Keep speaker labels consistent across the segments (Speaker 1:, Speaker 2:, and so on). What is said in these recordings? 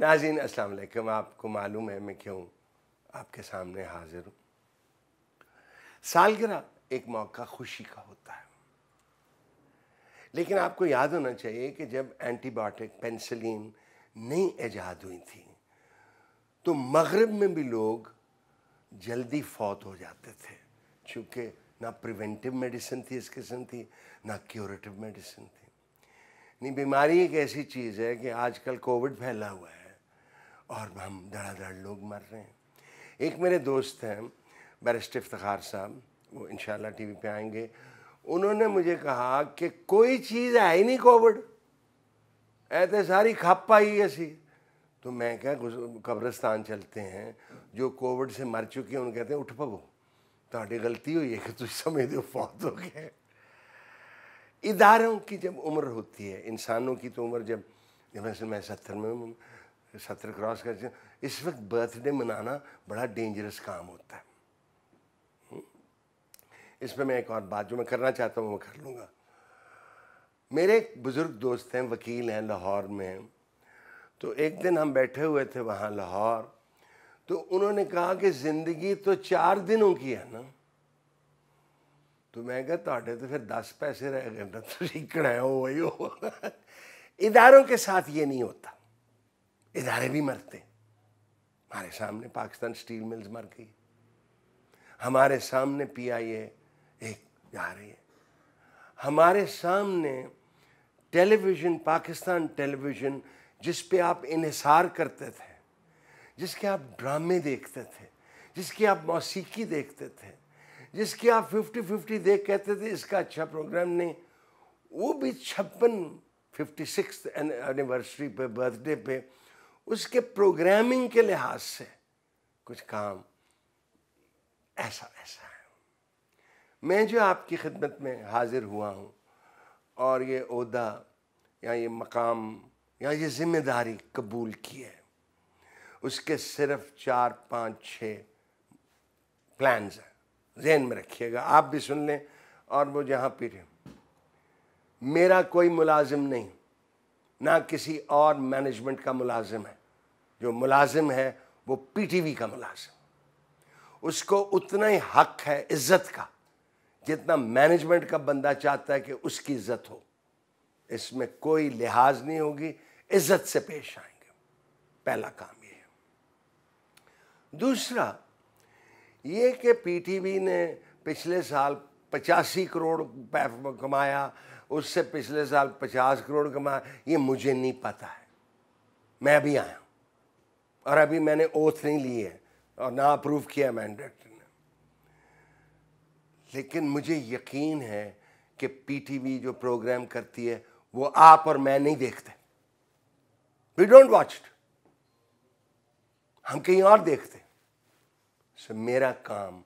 Speaker 1: नाजीन वालेकुम आपको मालूम है मैं क्यों आपके सामने हाजिर हूँ सालगिरह एक मौका खुशी का होता है लेकिन आपको याद होना चाहिए कि जब एंटीबायोटिक पेंसिलिन नई ऐजाद हुई थी तो मगरब में भी लोग जल्दी फौत हो जाते थे चूँकि ना प्रिवेंटिव मेडिसिन थी इस किस्म थी ना क्योरेटिव मेडिसिन थी नहीं बीमारी एक ऐसी चीज़ है कि आजकल कोविड फैला हुआ है और हम धड़ाधड़ लोग मर रहे हैं एक मेरे दोस्त हैं बैरिस्टर इफ्तार साहब वो इन टीवी पे आएंगे उन्होंने मुझे कहा कि कोई चीज़ है ही नहीं कोविड ऐसे सारी सारी पाई है ऐसी तो मैं क्या कब्रस्तान चलते हैं जो कोविड से मर चुके हैं उन कहते हैं उठ पवो ਤੁਹਾਡੀ गलती हुई है कि तुझ समय दो तो फौत हो गए इदारों की जब उम्र होती है इंसानों की तो उम्र जब जब मैं सत्तर में सत्र क्रॉस कर इस वक्त बर्थडे मनाना बड़ा डेंजरस काम होता है हम्म? इस पर मैं एक और बात जो मैं करना चाहता हूँ वो कर लूँगा मेरे एक बुज़ुर्ग दोस्त हैं वकील हैं लाहौर में तो एक दिन हम बैठे हुए थे वहाँ लाहौर तो उन्होंने कहा कि ज़िंदगी तो चार दिनों की है ना तो मैं क्या थोड़े तो फिर दस पैसे रह गए ना तो कढ़ाया हो वही हो इदारों के साथ ये नहीं होता इधारे भी मरते हमारे सामने पाकिस्तान स्टील मिल्स मर गई हमारे सामने पीआईए एक जा रही है हमारे सामने टेलीविज़न पाकिस्तान टेलीविज़न जिस पे आप इनसार करते थे जिसके आप ड्रामे देखते थे जिसकी आप मौसीकी देखते थे जिसकी आप फिफ्टी फिफ्टी देख कहते थे इसका अच्छा प्रोग्राम नहीं वो भी छप्पन फिफ्टी सिक्स एनिवर्सरी पे बर्थडे पे उसके प्रोग्रामिंग के लिहाज से कुछ काम ऐसा वैसा है मैं जो आपकी खिदमत में हाजिर हुआ हूँ और ये उहदा या ये मकाम या ये ज़िम्मेदारी कबूल की है उसके सिर्फ चार पाँच छः प्लान्स हैं जहन में रखिएगा आप भी सुन लें और वो जहाँ रहे मेरा कोई मुलाजिम नहीं ना किसी और मैनेजमेंट का मुलाजिम है जो मुलाजिम है वो पीटीवी का मुलाजिम उसको उतना ही हक है इज्जत का जितना मैनेजमेंट का बंदा चाहता है कि उसकी इज्जत हो इसमें कोई लिहाज नहीं होगी इज्जत से पेश आएंगे पहला काम ये है दूसरा ये कि पीटीवी ने पिछले साल पचासी करोड़ कमाया उससे पिछले साल पचास करोड़ कमाया ये मुझे नहीं पता है मैं अभी आया और अभी मैंने ओथ नहीं ली है और ना अप्रूव किया है मैंडेट ने लेकिन मुझे यकीन है कि पीटीवी जो प्रोग्राम करती है वो आप और मैं नहीं देखते वी डोंट वॉच इट हम कहीं और देखते सो मेरा काम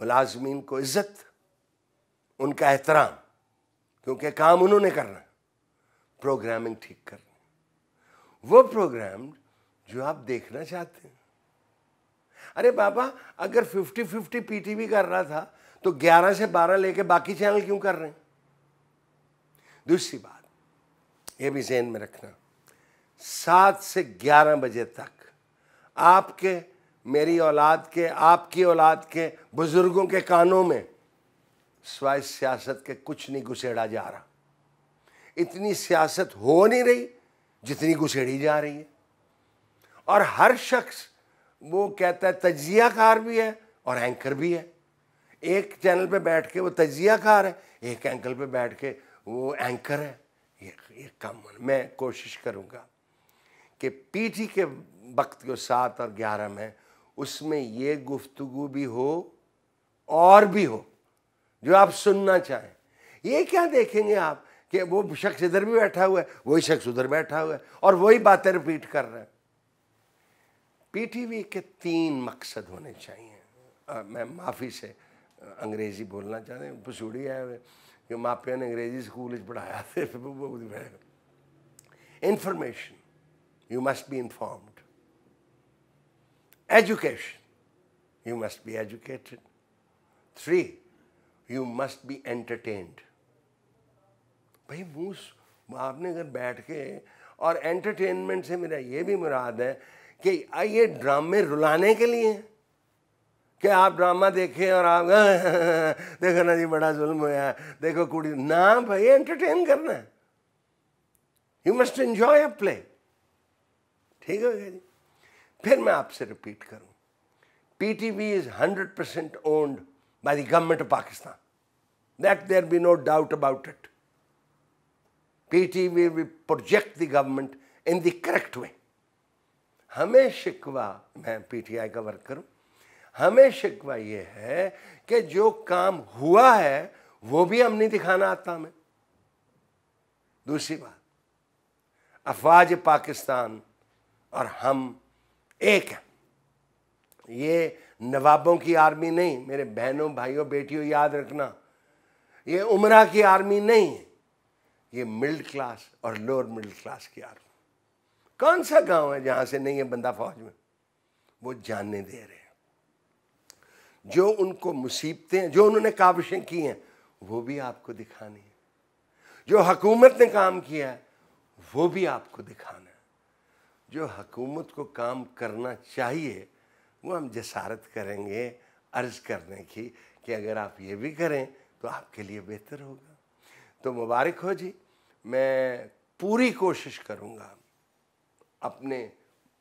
Speaker 1: मुलाजमीन को इज्जत उनका एहतराम क्योंकि काम उन्होंने करना प्रोग्रामिंग ठीक करनी वो प्रोग्राम जो आप देखना चाहते हैं अरे बाबा अगर 50 50 पीटीवी कर रहा था तो 11 से 12 लेके बाकी चैनल क्यों कर रहे हैं दूसरी बात ये भी जहन में रखना सात से ग्यारह बजे तक आपके मेरी औलाद के आपकी औलाद के बुज़ुर्गों के कानों में स्वाय सियासत के कुछ नहीं घुसेड़ा जा रहा इतनी सियासत हो नहीं रही जितनी घुसेड़ी जा रही है और हर शख्स वो कहता है तजिया कार भी है और एंकर भी है एक चैनल पे बैठ के वो तजिया कार है एक एंकल पे बैठ के वो एंकर है ये ये कम मैं कोशिश करूँगा कि पीटी के वक्त को सात और ग्यारह में उसमें ये गुफ्तगु भी हो और भी हो जो आप सुनना चाहें ये क्या देखेंगे आप कि वो शख्स इधर भी बैठा हुआ है वही शख्स उधर बैठा हुआ है और वही बातें रिपीट कर रहे हैं पीटीवी के तीन मकसद होने चाहिए आ, मैं माफ़ी से अंग्रेज़ी बोलना चाहते हैं पसूड़ी हुए कि माँ ने अंग्रेज़ी स्कूल पढ़ाया information you must be informed education you must be educated three you must be entertained भाई मूस आपने अगर बैठ के और एंटरटेनमेंट से मेरा ये भी मुराद है कि ये ड्रामे रुलाने के लिए कि आप ड्रामा देखें और आप देखो ना जी बड़ा जुल्म हुआ देखो कुड़ी ना भाई एंटरटेन करना है you must enjoy a play ठीक है जी फिर मैं आपसे रिपीट करूं PTV is hundred percent owned by the government of Pakistan. That there be no doubt about it. PT will project the government in the correct way. हमें शिकवा मैं पीटीआई का वर्क करूं हमें शिकवा ये है कि जो काम हुआ है वो भी हम नहीं दिखाना आता हमें दूसरी बात अफवाज पाकिस्तान और हम एक हैं ये नवाबों की आर्मी नहीं मेरे बहनों भाइयों बेटियों याद रखना ये उमरा की आर्मी नहीं है ये मिडिल क्लास और लोअर मिडिल क्लास की आर्मी कौन सा गांव है जहां से नहीं है बंदा फौज में वो जानने दे रहे हैं जो उनको मुसीबतें जो उन्होंने काबिशें की हैं वो भी आपको दिखानी है जो हकूमत ने काम किया है वो भी आपको दिखाना है जो हकूमत को काम करना चाहिए वो हम जसारत करेंगे अर्ज़ करने की कि अगर आप ये भी करें तो आपके लिए बेहतर होगा तो मुबारक हो जी मैं पूरी कोशिश करूँगा अपने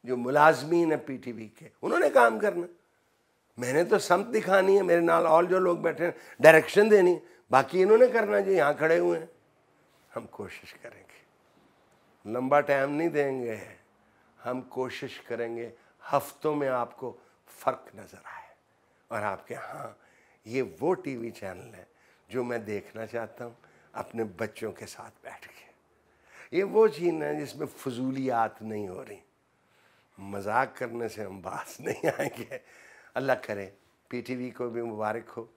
Speaker 1: जो मुलाजमीन है पीटीवी के उन्होंने काम करना मैंने तो समत दिखानी है मेरे नाल और जो लोग बैठे हैं डायरेक्शन देनी बाकी इन्होंने करना जो यहाँ खड़े हुए हैं हम कोशिश करेंगे लंबा टाइम नहीं देंगे हम कोशिश करेंगे हफ्तों में आपको फ़र्क नज़र आए और आपके हाँ ये वो टीवी चैनल है जो मैं देखना चाहता हूँ अपने बच्चों के साथ बैठ के ये वो चीज़ है जिसमें फजूलियात नहीं हो रही मजाक करने से हम बास नहीं आएंगे अल्लाह करे पीटीवी को भी मुबारक हो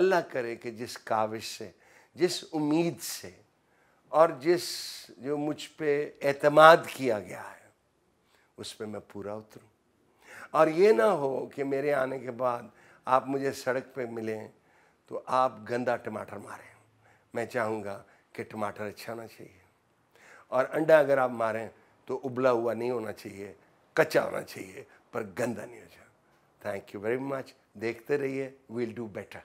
Speaker 1: अल्लाह करे कि जिस काविश से जिस उम्मीद से और जिस जो मुझ पर एतमाद किया गया है उस पर मैं पूरा उतरूँ और ये ना हो कि मेरे आने के बाद आप मुझे सड़क पे मिलें तो आप गंदा टमाटर मारें मैं चाहूँगा कि टमाटर अच्छा होना चाहिए और अंडा अगर आप मारें तो उबला हुआ नहीं होना चाहिए कच्चा होना चाहिए पर गंदा नहीं हो जाए थैंक यू वेरी मच देखते रहिए वील डू बेटर